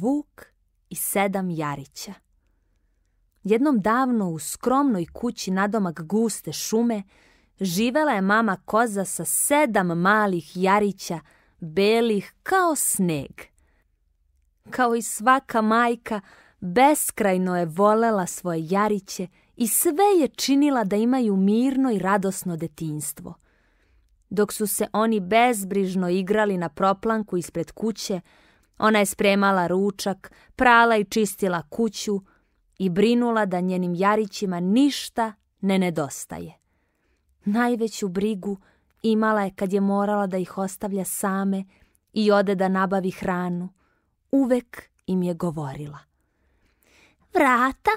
Vuk i sedam jarića. Jednom davno u skromnoj kući nadomak guste šume živela je mama koza sa sedam malih jarića, belih kao sneg. Kao i svaka majka, beskrajno je volela svoje jariće i sve je činila da imaju mirno i radosno detinstvo. Dok su se oni bezbrižno igrali na proplanku ispred kuće, ona je spremala ručak, prala i čistila kuću i brinula da njenim jarićima ništa ne nedostaje. Najveću brigu imala je kad je morala da ih ostavlja same i ode da nabavi hranu. Uvek im je govorila. Vrata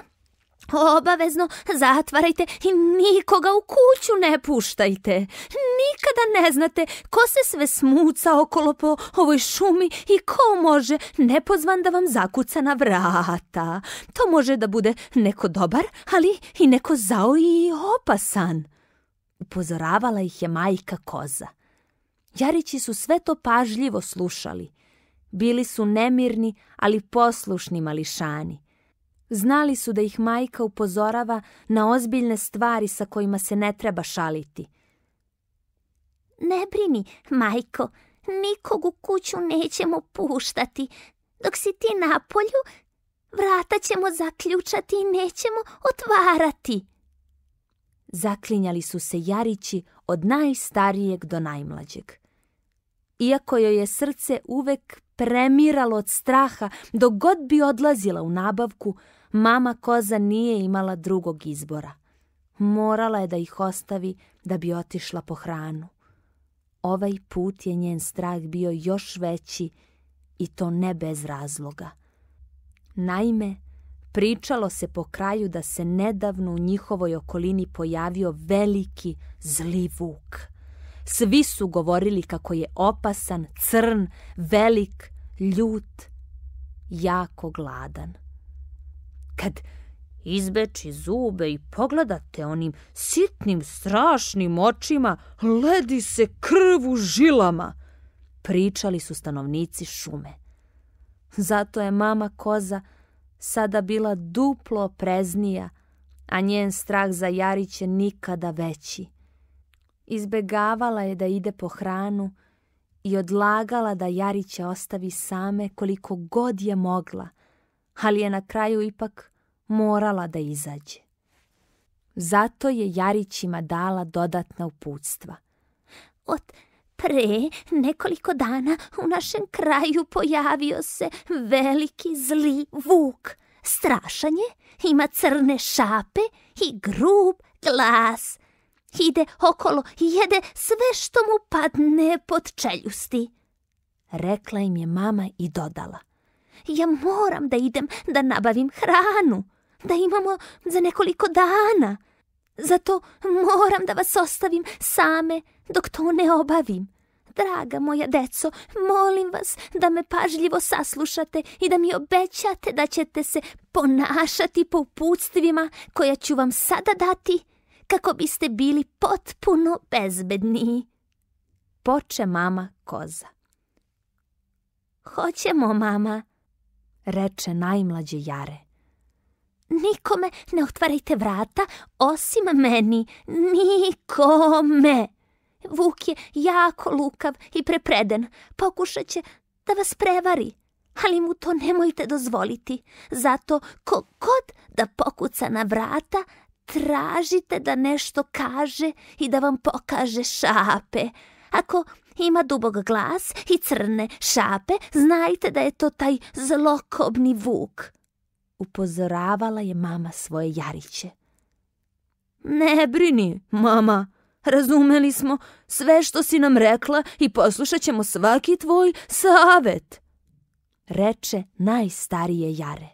Obavezno zatvarajte i nikoga u kuću ne puštajte. Nikada ne znate ko se sve smuca okolo po ovoj šumi i ko može nepozvan da vam zakuca na vrata. To može da bude neko dobar, ali i neko zao i opasan. Upozoravala ih je majka koza. Jarići su sve to pažljivo slušali. Bili su nemirni, ali poslušni mališani. Znali su da ih majka upozorava na ozbiljne stvari sa kojima se ne treba šaliti. Ne brini, majko, nikog u kuću nećemo puštati. Dok si ti na polju, vrata ćemo zaključati i nećemo otvarati. Zaklinjali su se Jarići od najstarijeg do najmlađeg. Iako joj je srce uvek premiralo od straha dok god bi odlazila u nabavku, Mama koza nije imala drugog izbora. Morala je da ih ostavi da bi otišla po hranu. Ovaj put je njen strah bio još veći i to ne bez razloga. Naime, pričalo se po kraju da se nedavno u njihovoj okolini pojavio veliki zli vuk. Svi su govorili kako je opasan, crn, velik, ljut, jako gladan. Kad izbeči zube i pogledate onim sitnim, strašnim očima, ledi se krv u žilama, pričali su stanovnici šume. Zato je mama koza sada bila duplo preznija, a njen strah za Jariće nikada veći. Izbegavala je da ide po hranu i odlagala da Jariće ostavi same koliko god je mogla – ali je na kraju ipak morala da izađe. Zato je Jarićima dala dodatna uputstva. Od pre nekoliko dana u našem kraju pojavio se veliki zli vuk. Strašan je, ima crne šape i grub glas. Ide okolo i jede sve što mu padne pod čeljusti. Rekla im je mama i dodala. Ja moram da idem da nabavim hranu, da imamo za nekoliko dana. Zato moram da vas ostavim same dok to ne obavim. Draga moja deco, molim vas da me pažljivo saslušate i da mi obećate da ćete se ponašati po uputstvima koja ću vam sada dati kako biste bili potpuno bezbedni. Poče mama koza. Hoćemo, mama, reče najmlađe Jare. Nikome ne otvarajte vrata, osim meni. Nikome! Vuk je jako lukav i prepreden. Pokušat će da vas prevari, ali mu to nemojte dozvoliti. Zato kogod da pokuca na vrata, tražite da nešto kaže i da vam pokaže šape. Ako ima dubog glas i crne šape, znajte da je to taj zlokobni vuk. Upozoravala je mama svoje jariće. Ne brini, mama, razumeli smo sve što si nam rekla i poslušat ćemo svaki tvoj savet. Reče najstarije jare.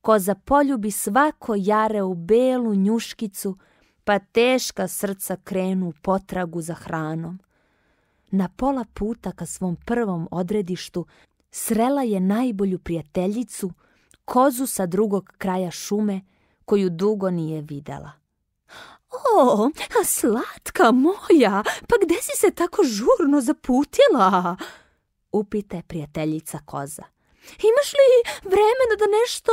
Ko za poljubi svako jare u belu njuškicu, pa teška srca krenu u potragu za hranom na pola puta ka svom prvom odredištu srela je najbolju prijateljicu, kozu sa drugog kraja šume, koju dugo nije videla. O, slatka moja, pa gde si se tako žurno zaputila? je prijateljica koza. Imaš li vremena da nešto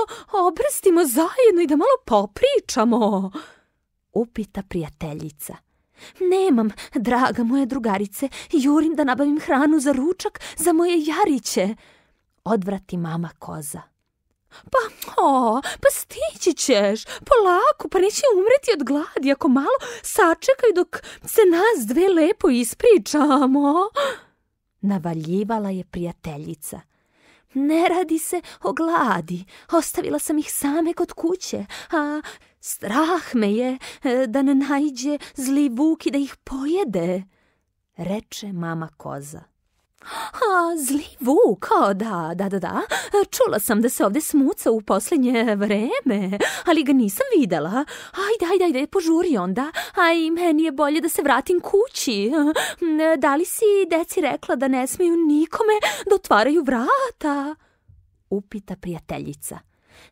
obrstimo zajedno i da malo popričamo? Upita prijateljica. Nemam, draga moje drugarice, jurim da nabavim hranu za ručak za moje jariće. Odvrati mama koza. Pa, o, pa stići ćeš, polako, pa neće umreti od gladi ako malo sačekaj dok se nas dve lepo ispričamo. Navaljivala je prijateljica. Ne radi se o gladi. Ostavila sam ih same kod kuće, a strah me je e, da ne najđe zli vuk da ih pojede, reče mama koza. A, zli vuk, o, da, da, da, da. Čula sam da se ovdje smuca u posljednje vreme, ali ga nisam videla. Ajde, ajde, ajde, požuri onda. Aj, meni je bolje da se vratim kući. Da li si deci rekla da ne smiju nikome da otvaraju vrata? Upita prijateljica.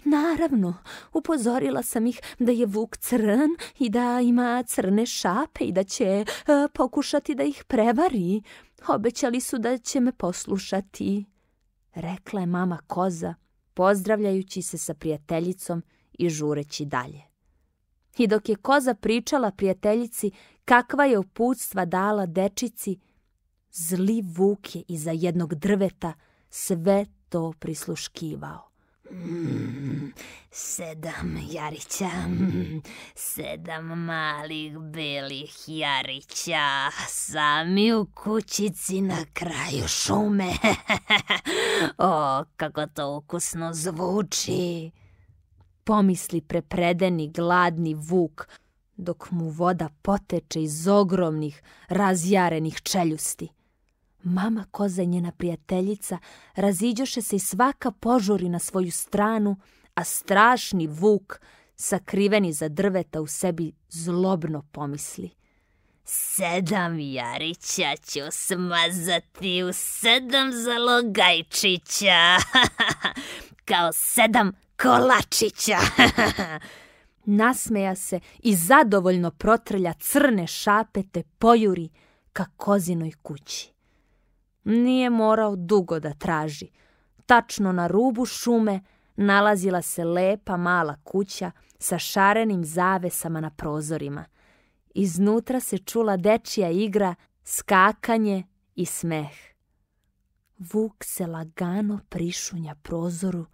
Naravno, upozorila sam ih da je Vuk crn i da ima crne šape i da će e, pokušati da ih prevari. Obećali su da će me poslušati, rekla je mama koza, pozdravljajući se sa prijateljicom i žureći dalje. I dok je koza pričala prijateljici kakva je uputstva dala dečici, zli Vuk je iza jednog drveta sve to prisluškivao. Mm, sedam jarića, mm, sedam malih belih jarića, sami u kućici na kraju šume. o, kako to ukusno zvuči! Pomisli prepredeni gladni vuk, dok mu voda poteče iz ogromnih, razjarenih čeljusti. Mama koza i njena prijateljica raziđoše se i svaka požuri na svoju stranu, a strašni vuk, sakriveni za drveta u sebi, zlobno pomisli. Sedam jarića ću smazati u sedam zalogajčića, kao sedam kolačića. Nasmeja se i zadovoljno protrlja crne te pojuri ka kozinoj kući. Nije morao dugo da traži. Tačno na rubu šume nalazila se lepa mala kuća sa šarenim zavesama na prozorima. Iznutra se čula dečija igra, skakanje i smeh. Vuk se lagano prišunja prozoru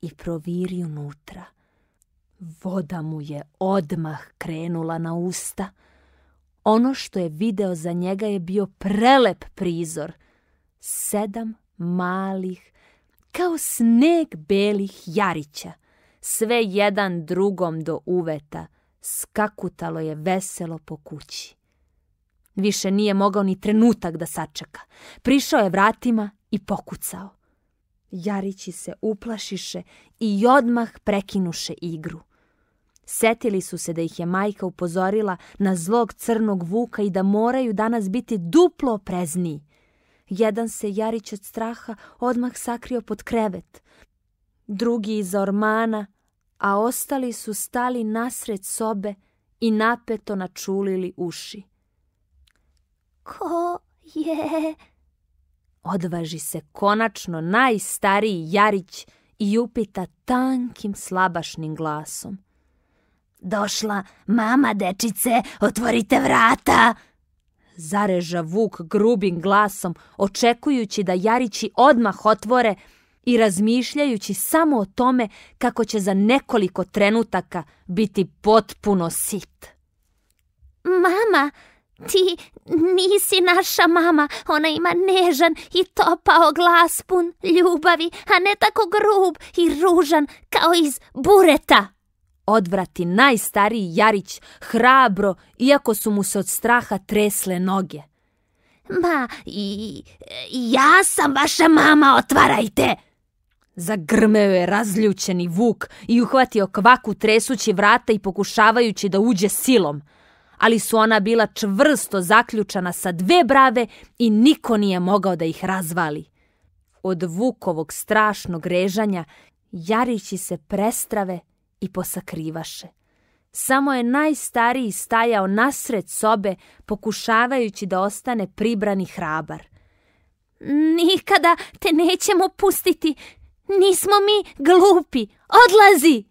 i proviri unutra. Voda mu je odmah krenula na usta. Ono što je video za njega je bio prelep prizor sedam malih, kao sneg belih jarića, sve jedan drugom do uveta, skakutalo je veselo po kući. Više nije mogao ni trenutak da sačeka. Prišao je vratima i pokucao. Jarići se uplašiše i odmah prekinuše igru. Setili su se da ih je majka upozorila na zlog crnog vuka i da moraju danas biti duplo prezniji. Jedan se Jarić od straha odmah sakrio pod krevet, drugi iz ormana, a ostali su stali nasred sobe i napeto načulili uši. Ko je? Odvaži se konačno najstariji Jarić i upita tankim slabašnim glasom. Došla mama, dečice, otvorite vrata! zareža Vuk grubim glasom, očekujući da Jarići odmah otvore i razmišljajući samo o tome kako će za nekoliko trenutaka biti potpuno sit. Mama, ti nisi naša mama, ona ima nežan i topao glas pun ljubavi, a ne tako grub i ružan kao iz bureta odvrati najstariji Jarić hrabro, iako su mu se od straha tresle noge. Ma, i, ja sam vaša mama, otvarajte! Zagrmeo je razljučeni vuk i uhvatio kvaku tresući vrata i pokušavajući da uđe silom. Ali su ona bila čvrsto zaključana sa dve brave i niko nije mogao da ih razvali. Od vukovog strašnog režanja jarići se prestrave i posakrivaše. Samo je najstariji stajao nasred sobe, pokušavajući da ostane pribrani hrabar. Nikada te nećemo pustiti, nismo mi glupi, odlazi!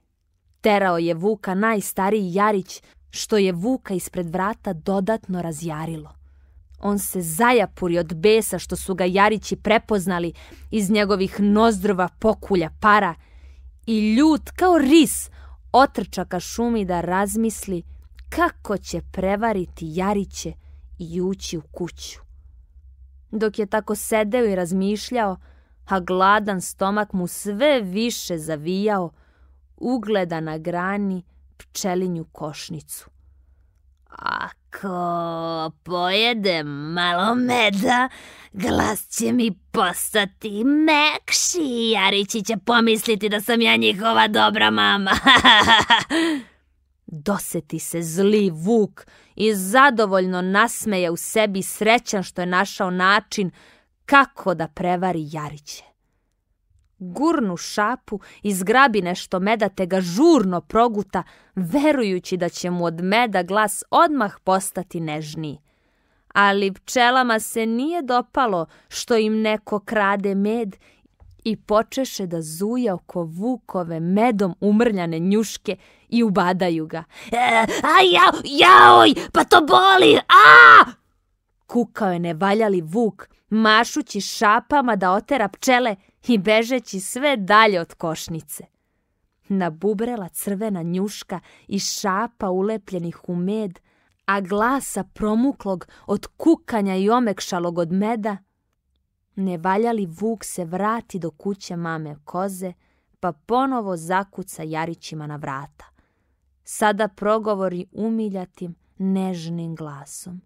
Terao je Vuka najstariji Jarić, što je Vuka ispred vrata dodatno razjarilo. On se zajapuri od besa što su ga Jarići prepoznali, iz njegovih nozdrova pokulja para – i ljut kao ris otrča ka šumi da razmisli kako će prevariti Jariće i ući u kuću. Dok je tako sedeo i razmišljao, a gladan stomak mu sve više zavijao, ugleda na grani pčelinju košnicu. A ako pojedem malo meda, glas će mi postati mekši. Jarići će pomisliti da sam ja njihova dobra mama. Doseti se zli vuk i zadovoljno nasmeje u sebi srećan što je našao način kako da prevari Jariće gurnu šapu, i zgrabi nešto meda te ga žurno proguta, verujući da će mu od meda glas odmah postati nežniji. Ali pčelama se nije dopalo što im neko krade med i počeše da zuja oko vukove medom umrljane njuške i ubadaju ga. E, a ja, jaoj, pa to boli, a! Kukao je nevaljali vuk, mašući šapama da otera pčele i bežeći sve dalje od košnice. Nabubrela crvena njuška i šapa ulepljenih u med, a glasa promuklog od kukanja i omekšalog od meda, nevaljali vuk se vrati do kuće mame koze, pa ponovo zakuca jarićima na vrata. Sada progovori umiljatim, nežnim glasom.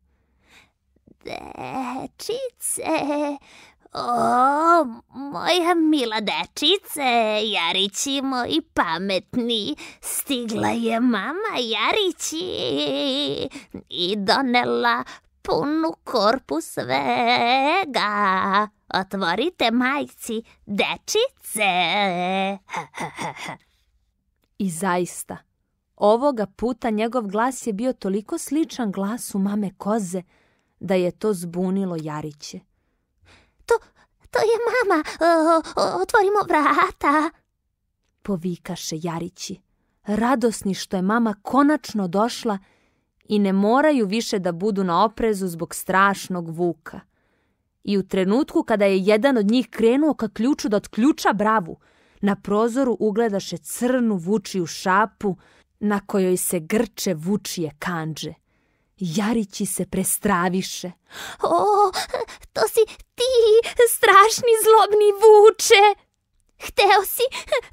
Dečice, o, moja mila dečice, Jarići i pametni, stigla je mama Jarići i donela punu korpu svega. Otvorite majci, dečice! I zaista, ovoga puta njegov glas je bio toliko sličan glasu mame koze, da je to zbunilo Jariće. To, to je mama, o, otvorimo vrata, povikaše Jarići, radosni što je mama konačno došla i ne moraju više da budu na oprezu zbog strašnog vuka. I u trenutku kada je jedan od njih krenuo ka ključu da otključa bravu, na prozoru ugledaše crnu vučiju šapu na kojoj se grče vučije kanđe. Jarići se prestraviše. O, to si ti, strašni zlobni vuče! Hteo si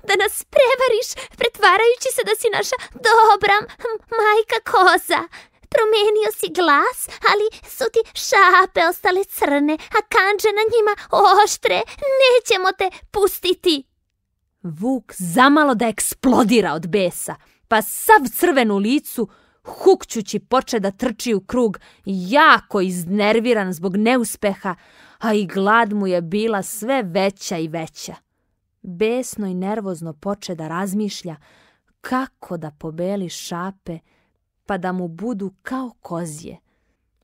da nas prevariš, pretvarajući se da si naša dobra majka koza. Promenio si glas, ali su ti šape ostale crne, a kanđe na njima oštre. Nećemo te pustiti. Vuk zamalo da eksplodira od besa, pa sav crvenu licu hukćući poče da trči u krug, jako iznerviran zbog neuspeha, a i glad mu je bila sve veća i veća. Besno i nervozno poče da razmišlja kako da pobeli šape, pa da mu budu kao kozije.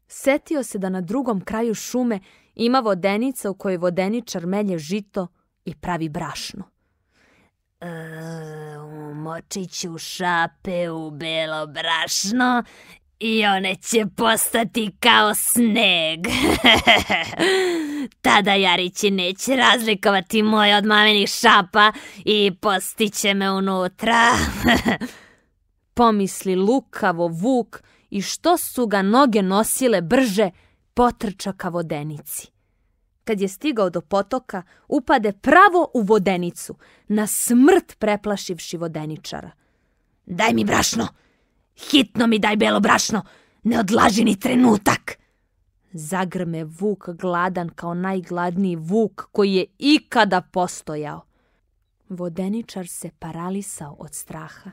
Setio se da na drugom kraju šume ima vodenica u kojoj vodeničar melje žito i pravi brašno. Eh, umočit ću šape u belo brašno i one će postati kao sneg. Tada Jarići neće razlikovati moje od maminih šapa i postiće me unutra. Pomisli lukavo vuk i što su ga noge nosile brže potrča ka vodenici. Kad je stigao do potoka, upade pravo u vodenicu, na smrt preplašivši vodeničara. Daj mi brašno! Hitno mi daj belo brašno! Ne odlaži ni trenutak! Zagrme vuk gladan kao najgladniji vuk koji je ikada postojao. Vodeničar se paralisao od straha.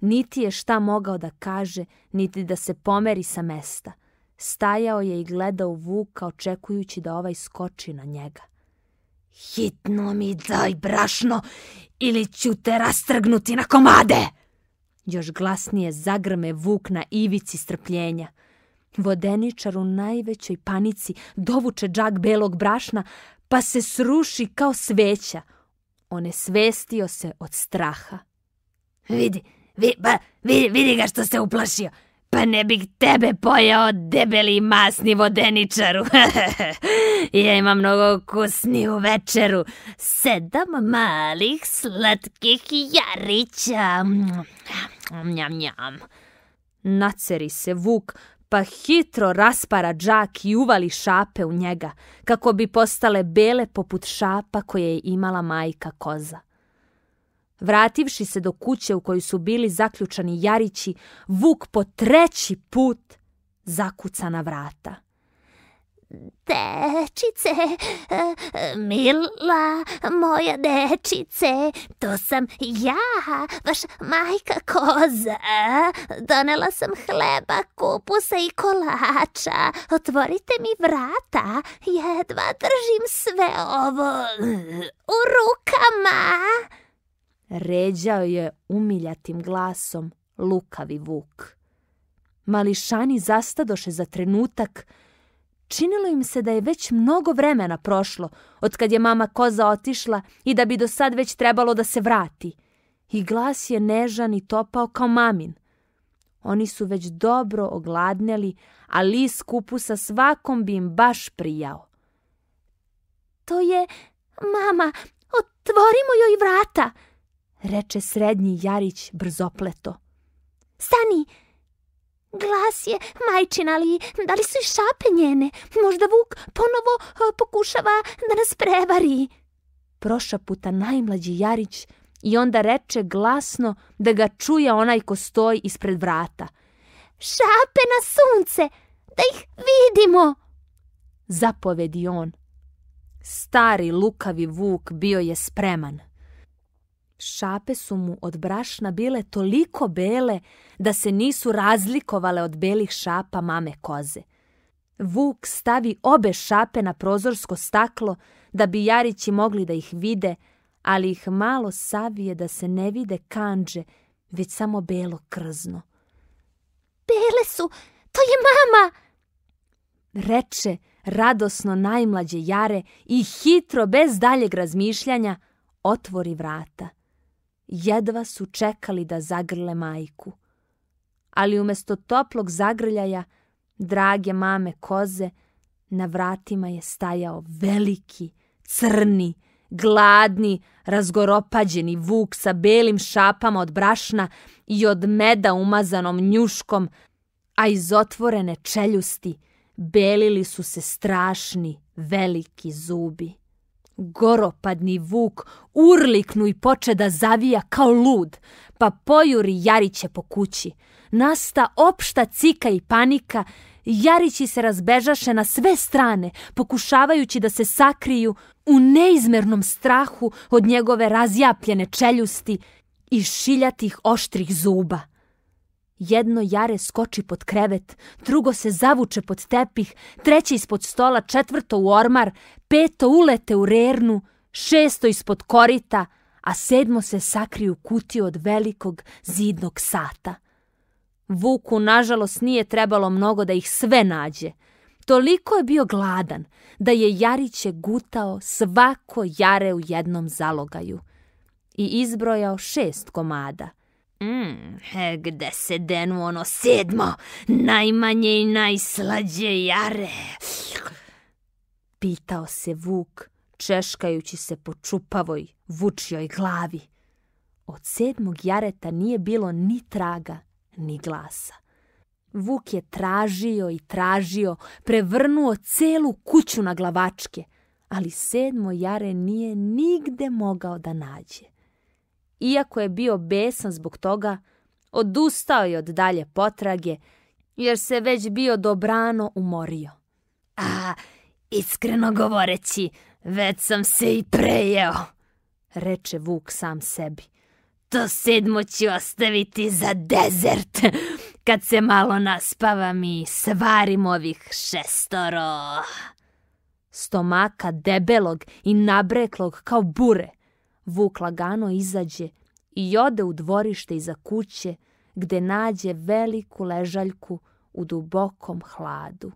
Niti je šta mogao da kaže, niti da se pomeri sa mesta. Stajao je i gledao Vuka očekujući da ovaj skoči na njega. Hitno mi daj brašno ili ću te rastrgnuti na komade! Još glasnije zagrme Vuk na ivici strpljenja. Vodeničar u najvećoj panici dovuče džak belog brašna pa se sruši kao sveća. svestio se od straha. Vidi, vidi, vidi ga što se uplašio. Pa ne bih tebe pojao, debeli masni vodeničaru. ja imam mnogo ukusniju večeru. Sedam malih slatkih jarića. Njam, njam. Naceri se Vuk, pa hitro raspara džak i uvali šape u njega, kako bi postale bele poput šapa koje je imala majka koza. Vrativši se do kuće u kojoj su bili zaključani jarići, Vuk po treći put zakuca na vrata. Dečice, mila moja dečice, to sam ja, vaš majka koza. Donela sam hleba, kupusa i kolača. Otvorite mi vrata, jedva držim sve ovo u rukama ređao je umiljatim glasom lukavi vuk. Mališani zastadoše za trenutak. Činilo im se da je već mnogo vremena prošlo od kad je mama koza otišla i da bi do sad već trebalo da se vrati. I glas je nežan i topao kao mamin. Oni su već dobro ogladneli, a lis sa svakom bi im baš prijao. To je, mama, otvorimo joj vrata! reče srednji Jarić brzopleto. Stani! Glas je majčin, ali da li su i šape njene? Možda Vuk ponovo e, pokušava da nas prevari. Proša puta najmlađi Jarić i onda reče glasno da ga čuje onaj ko stoji ispred vrata. Šape na sunce, da ih vidimo! Zapovedi on. Stari lukavi Vuk bio je spreman. Šape su mu od brašna bile toliko bele da se nisu razlikovale od belih šapa mame koze. Vuk stavi obe šape na prozorsko staklo da bi jarići mogli da ih vide, ali ih malo savije da se ne vide kanđe, već samo belo krzno. Bele su, to je mama! Reče radosno najmlađe jare i hitro, bez daljeg razmišljanja, otvori vrata jedva su čekali da zagrle majku. Ali umjesto toplog zagrljaja, drage mame koze, na vratima je stajao veliki, crni, gladni, razgoropađeni vuk sa belim šapama od brašna i od meda umazanom njuškom, a iz otvorene čeljusti belili su se strašni veliki zubi. Goropadni vuk urliknu i poče da zavija kao lud, pa pojuri Jariće po kući. Nasta opšta cika i panika, Jarići se razbežaše na sve strane, pokušavajući da se sakriju u neizmernom strahu od njegove razjapljene čeljusti i šiljatih oštrih zuba. Jedno jare skoči pod krevet, drugo se zavuče pod tepih, treće ispod stola, četvrto u ormar, peto ulete u rernu, šesto ispod korita, a sedmo se sakri u kutiju od velikog zidnog sata. Vuku, nažalost, nije trebalo mnogo da ih sve nađe. Toliko je bio gladan da je Jariće gutao svako jare u jednom zalogaju i izbrojao šest komada – Mm, gde se denu ono sedmo, najmanje i najslađe jare? Pitao se Vuk, češkajući se po čupavoj, vučjoj glavi. Od sedmog jareta nije bilo ni traga, ni glasa. Vuk je tražio i tražio, prevrnuo celu kuću na glavačke, ali sedmo jare nije nigde mogao da nađe iako je bio besan zbog toga, odustao je od dalje potrage, jer se već bio dobrano umorio. A, iskreno govoreći, već sam se i prejeo, reče Vuk sam sebi. To sedmo ću ostaviti za dezert, kad se malo naspavam i svarim ovih šestoro. Stomaka debelog i nabreklog kao bure – Vuk lagano izađe i ode u dvorište iza kuće, gde nađe veliku ležaljku u dubokom hladu.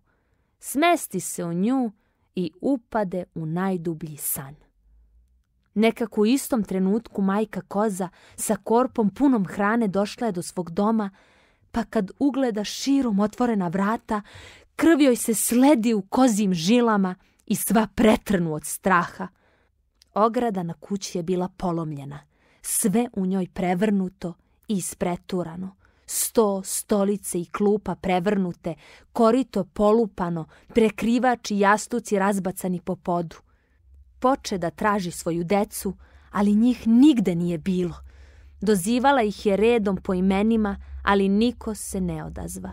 Smesti se u nju i upade u najdublji san. Nekako u istom trenutku majka koza sa korpom punom hrane došla je do svog doma, pa kad ugleda širom otvorena vrata, krv joj se sledi u kozim žilama i sva pretrnu od straha. Ograda na kući je bila polomljena, sve u njoj prevrnuto i ispreturano. Sto, stolice i klupa prevrnute, korito polupano, prekrivač i jastuci razbacani po podu. Poče da traži svoju decu, ali njih nigde nije bilo. Dozivala ih je redom po imenima, ali niko se ne odazva.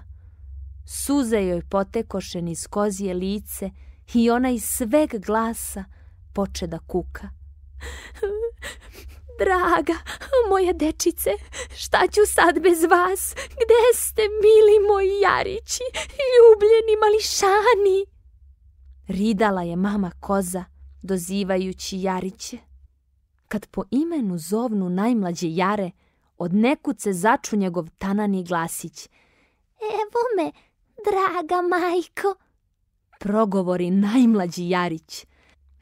Suze joj potekoše niz kozije lice i ona iz sveg glasa poče da kuka. Draga, moja dečice, šta ću sad bez vas? Gde ste, mili moji jarići, ljubljeni mališani? Ridala je mama koza, dozivajući jariće. Kad po imenu zovnu najmlađe jare, od nekud se začu njegov tanani glasić. Evo me, draga majko, progovori najmlađi jarić.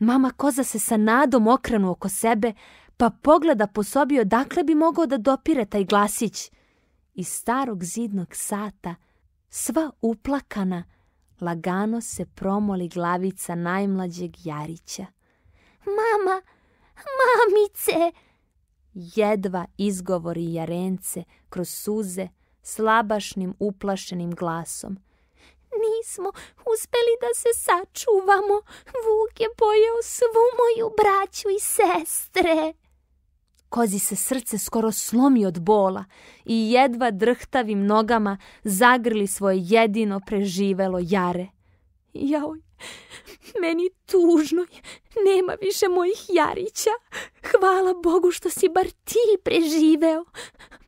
Mama koza se sa nadom okrenu oko sebe, pa pogleda po sobi odakle bi mogao da dopire taj glasić. Iz starog zidnog sata, sva uplakana, lagano se promoli glavica najmlađeg Jarića. Mama, mamice! Jedva izgovori Jarence kroz suze slabašnim uplašenim glasom nismo uspeli da se sačuvamo. Vuk je pojeo svu moju braću i sestre. Kozi se srce skoro slomi od bola i jedva drhtavim nogama zagrli svoje jedino preživelo jare. Jaoj, meni tužno je, nema više mojih jarića. Hvala Bogu što si bar ti preživeo,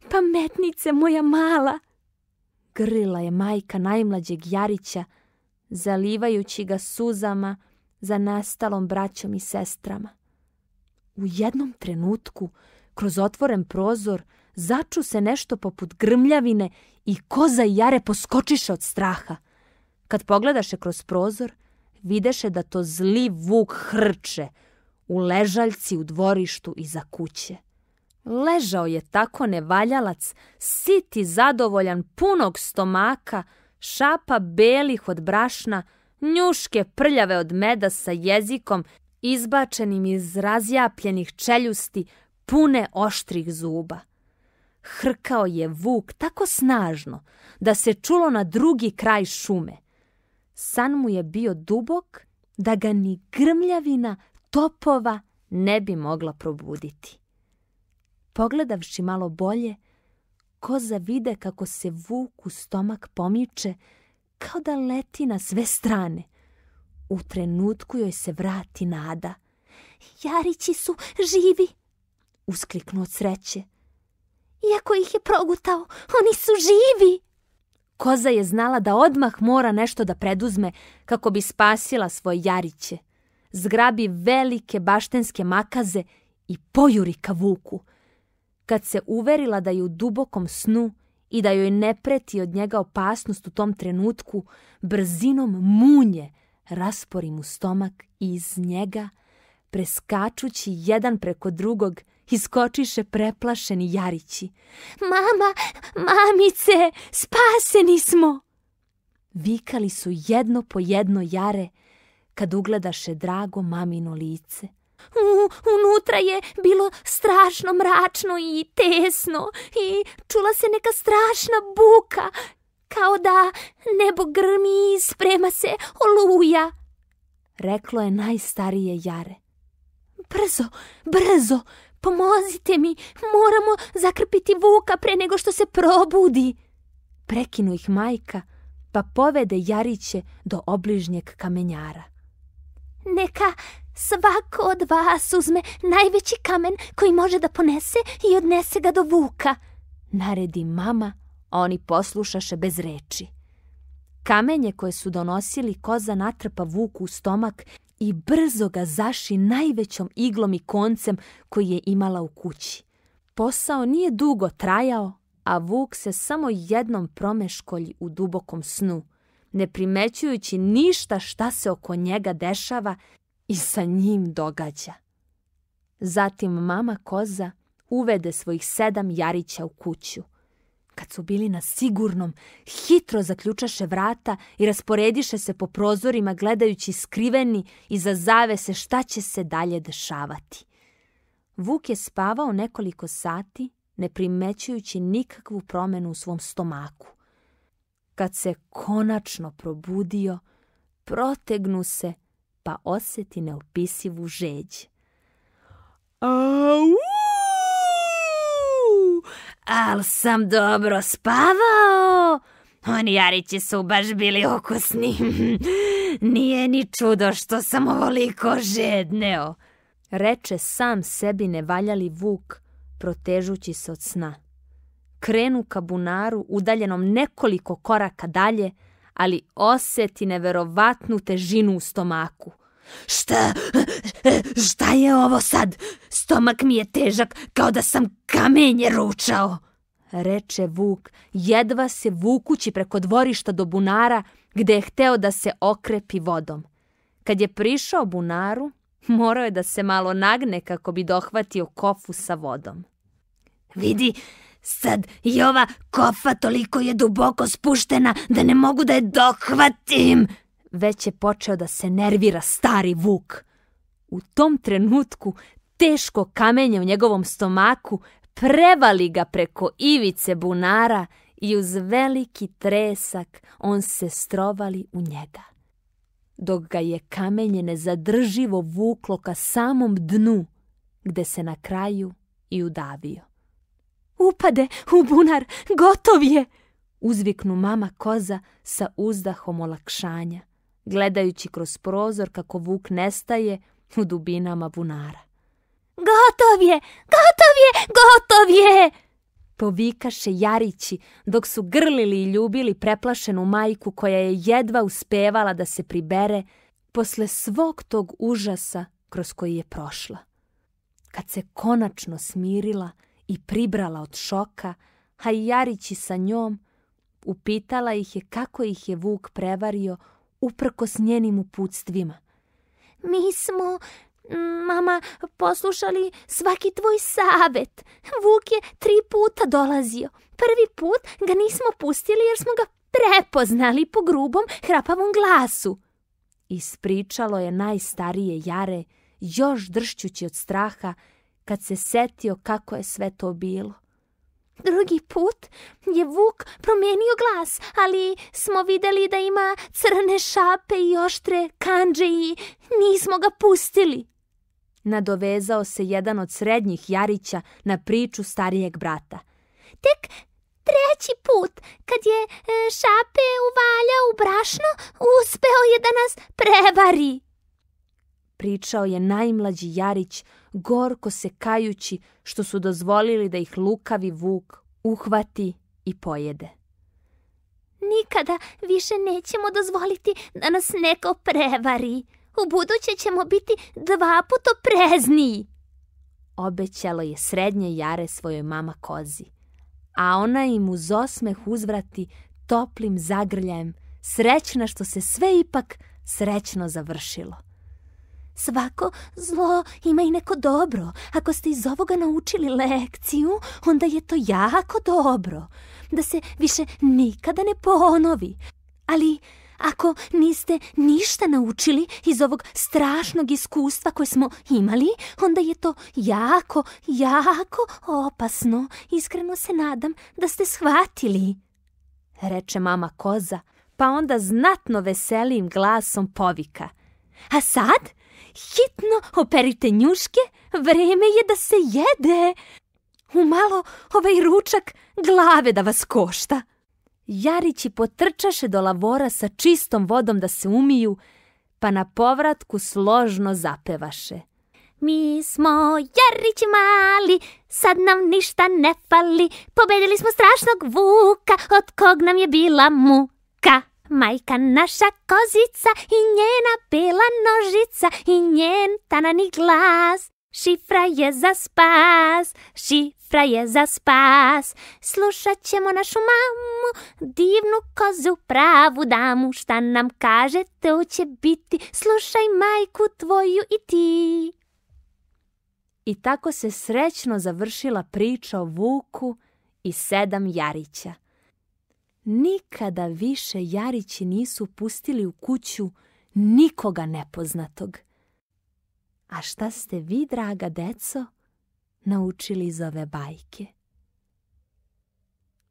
pametnice moja mala grlila je majka najmlađeg Jarića, zalivajući ga suzama za nastalom braćom i sestrama. U jednom trenutku, kroz otvoren prozor, začu se nešto poput grmljavine i koza jare poskočiše od straha. Kad pogledaše kroz prozor, videše da to zli vuk hrče u ležaljci u dvorištu iza kuće. Ležao je tako nevaljalac, sit i zadovoljan punog stomaka, šapa belih od brašna, njuške prljave od meda sa jezikom, izbačenim iz razjapljenih čeljusti, pune oštrih zuba. Hrkao je vuk tako snažno da se čulo na drugi kraj šume. San mu je bio dubok da ga ni grmljavina topova ne bi mogla probuditi. Pogledavši malo bolje, koza vide kako se vuk u stomak pomiče, kao da leti na sve strane. U trenutku joj se vrati nada. Jarići su živi, uskliknu od sreće. Iako ih je progutao, oni su živi. Koza je znala da odmah mora nešto da preduzme kako bi spasila svoje jariće. Zgrabi velike baštenske makaze i pojuri ka vuku kad se uverila da je u dubokom snu i da joj ne preti od njega opasnost u tom trenutku, brzinom munje raspori mu stomak i iz njega, preskačući jedan preko drugog, iskočiše preplašeni Jarići. Mama, mamice, spaseni smo! Vikali su jedno po jedno Jare, kad ugledaše drago mamino lice – unutra je bilo strašno mračno i tesno i čula se neka strašna buka, kao da nebo grmi i sprema se oluja. Reklo je najstarije jare. Brzo, brzo, pomozite mi, moramo zakrpiti vuka pre nego što se probudi. Prekinu ih majka, pa povede Jariće do obližnjeg kamenjara. Neka Svako od vas uzme najveći kamen koji može da ponese i odnese ga do vuka, naredi mama, a oni poslušaše bez reči. Kamenje koje su donosili koza natrpa vuku u stomak i brzo ga zaši najvećom iglom i koncem koji je imala u kući. Posao nije dugo trajao, a vuk se samo jednom promeškolji u dubokom snu, ne primećujući ništa šta se oko njega dešava i sa njim događa. Zatim mama koza uvede svojih sedam jarića u kuću. Kad su bili na sigurnom, hitro zaključaše vrata i rasporediše se po prozorima gledajući skriveni iza zavese šta će se dalje dešavati. Vuk je spavao nekoliko sati, ne primećujući nikakvu promenu u svom stomaku. Kad se konačno probudio, protegnu se pa osjeti neopisivu žeđ. Au! Al sam dobro spavao! Oni jarići su baš bili okusni. Nije ni čudo što sam ovoliko žedneo. Reče sam sebi nevaljali vuk, protežući se od sna. Krenu ka bunaru, udaljenom nekoliko koraka dalje, ali osjeti neverovatnu težinu u stomaku. Šta? Šta je ovo sad? Stomak mi je težak kao da sam kamenje ručao. Reče Vuk, jedva se vukući preko dvorišta do bunara gde je hteo da se okrepi vodom. Kad je prišao bunaru, morao je da se malo nagne kako bi dohvatio kofu sa vodom. Vidi, Sad i ova kofa toliko je duboko spuštena da ne mogu da je dohvatim. Već je počeo da se nervira stari vuk. U tom trenutku teško kamenje u njegovom stomaku prevali ga preko ivice bunara i uz veliki tresak on se strovali u njega. Dok ga je kamenje nezadrživo vuklo ka samom dnu, gde se na kraju i udavio upade u bunar, gotov je! Uzviknu mama koza sa uzdahom olakšanja, gledajući kroz prozor kako vuk nestaje u dubinama bunara. Gotov je! Gotov je! Gotov je! Povikaše Jarići dok su grlili i ljubili preplašenu majku koja je jedva uspevala da se pribere posle svog tog užasa kroz koji je prošla. Kad se konačno smirila, i pribrala od šoka, a i Jarići sa njom, upitala ih je kako ih je Vuk prevario uprko s njenim uputstvima. Mi smo, mama, poslušali svaki tvoj savet. Vuk je tri puta dolazio. Prvi put ga nismo pustili jer smo ga prepoznali po grubom, hrapavom glasu. Ispričalo je najstarije Jare, još dršćući od straha, kad se setio kako je sve to bilo. Drugi put je Vuk promijenio glas, ali smo vidjeli da ima crne šape i oštre kanđe i nismo ga pustili. Nadovezao se jedan od srednjih Jarića na priču starijeg brata. Tek treći put, kad je e, šape uvaljao u brašno, uspeo je da nas prevari. Pričao je najmlađi Jarić gorko se kajući što su dozvolili da ih lukavi vuk uhvati i pojede. Nikada više nećemo dozvoliti da nas neko prevari. U buduće ćemo biti dva puta prezniji. Obećalo je srednje jare svojoj mama kozi, a ona im uz osmeh uzvrati toplim zagrljajem, srećna što se sve ipak srećno završilo. Svako zlo ima i neko dobro. Ako ste iz ovoga naučili lekciju, onda je to jako dobro. Da se više nikada ne ponovi. Ali ako niste ništa naučili iz ovog strašnog iskustva koje smo imali, onda je to jako, jako opasno. Iskreno se nadam da ste shvatili, reče mama koza, pa onda znatno veselijim glasom povika. A sad? Hitno operite njuške, vreme je da se jede. Umalo ovaj ručak glave da vas košta. Jarići potrčaše do lavora sa čistom vodom da se umiju, pa na povratku složno zapevaše. Mi smo Jarići mali, sad nam ništa ne fali, pobedili smo strašnog vuka, od kog nam je bila mu. Majka naša kozica i njena bela nožica i njen tanani glas. Šifra je za spas, šifra je za spas. Slušat ćemo našu mamu, divnu kozu, pravu damu. Šta nam kaže, to će biti. Slušaj majku tvoju i ti. I tako se srećno završila priča o Vuku i sedam Jarića nikada više Jarići nisu pustili u kuću nikoga nepoznatog. A šta ste vi, draga deco, naučili iz ove bajke?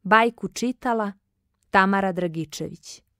Bajku čitala Tamara Dragičević